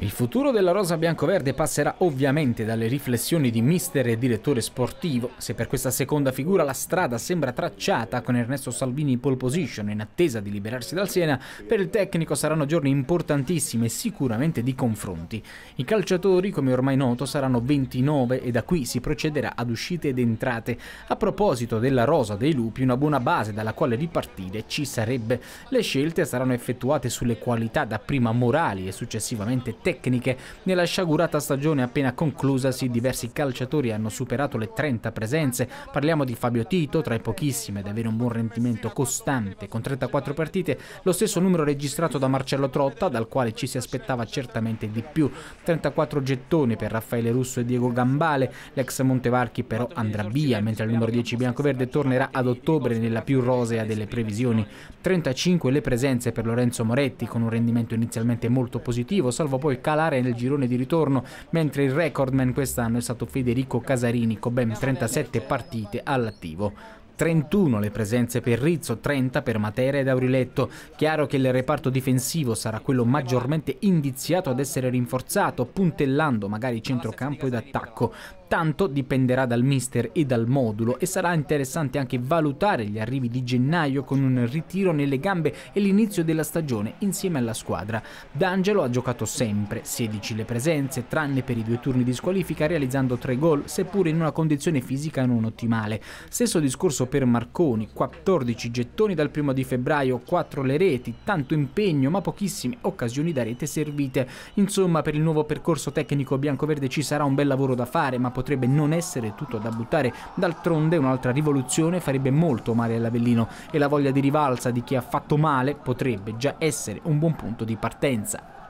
Il futuro della rosa biancoverde passerà ovviamente dalle riflessioni di mister e direttore sportivo, se per questa seconda figura la strada sembra tracciata con Ernesto Salvini in pole position in attesa di liberarsi dal Siena, per il tecnico saranno giorni importantissimi e sicuramente di confronti. I calciatori, come ormai noto, saranno 29 e da qui si procederà ad uscite ed entrate. A proposito della rosa dei lupi, una buona base dalla quale ripartire ci sarebbe. Le scelte saranno effettuate sulle qualità dapprima morali e successivamente tecniche tecniche. Nella sciagurata stagione appena conclusasi diversi calciatori hanno superato le 30 presenze. Parliamo di Fabio Tito, tra i pochissimi ad avere un buon rendimento costante con 34 partite, lo stesso numero registrato da Marcello Trotta, dal quale ci si aspettava certamente di più. 34 gettoni per Raffaele Russo e Diego Gambale, l'ex Montevarchi però andrà via, mentre il numero 10 biancoverde tornerà ad ottobre nella più rosea delle previsioni. 35 le presenze per Lorenzo Moretti con un rendimento inizialmente molto positivo, salvo poi poi calare nel girone di ritorno, mentre il recordman quest'anno è stato Federico Casarini con ben 37 partite all'attivo. 31 le presenze per Rizzo, 30 per Matera ed Auriletto. Chiaro che il reparto difensivo sarà quello maggiormente indiziato ad essere rinforzato, puntellando magari centrocampo ed attacco. Tanto dipenderà dal mister e dal modulo e sarà interessante anche valutare gli arrivi di gennaio con un ritiro nelle gambe e l'inizio della stagione insieme alla squadra. D'Angelo ha giocato sempre, 16 le presenze, tranne per i due turni di squalifica realizzando 3 gol, seppur in una condizione fisica non ottimale. Stesso discorso per Marconi, 14 gettoni dal primo di febbraio, 4 le reti, tanto impegno ma pochissime occasioni da rete servite. Insomma per il nuovo percorso tecnico biancoverde ci sarà un bel lavoro da fare ma potrebbe non essere tutto da buttare, d'altronde un'altra rivoluzione farebbe molto male all'Avellino e la voglia di rivalsa di chi ha fatto male potrebbe già essere un buon punto di partenza.